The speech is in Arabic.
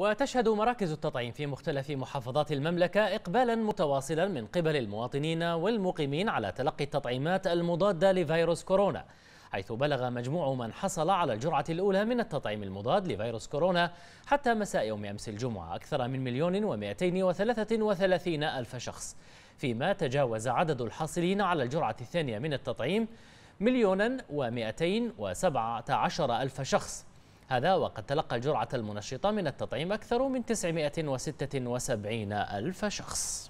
وتشهد مراكز التطعيم في مختلف محافظات المملكة إقبالا متواصلا من قبل المواطنين والمقيمين على تلقي التطعيمات المضادة لفيروس كورونا حيث بلغ مجموع من حصل على الجرعة الأولى من التطعيم المضاد لفيروس كورونا حتى مساء يوم أمس الجمعة أكثر من مليون ومائتين وثلاثة وثلاثين ألف شخص فيما تجاوز عدد الحاصلين على الجرعة الثانية من التطعيم مليونا ومائتين وسبعة عشر ألف شخص هذا وقد تلقى الجرعة المنشطة من التطعيم أكثر من 976 ألف شخص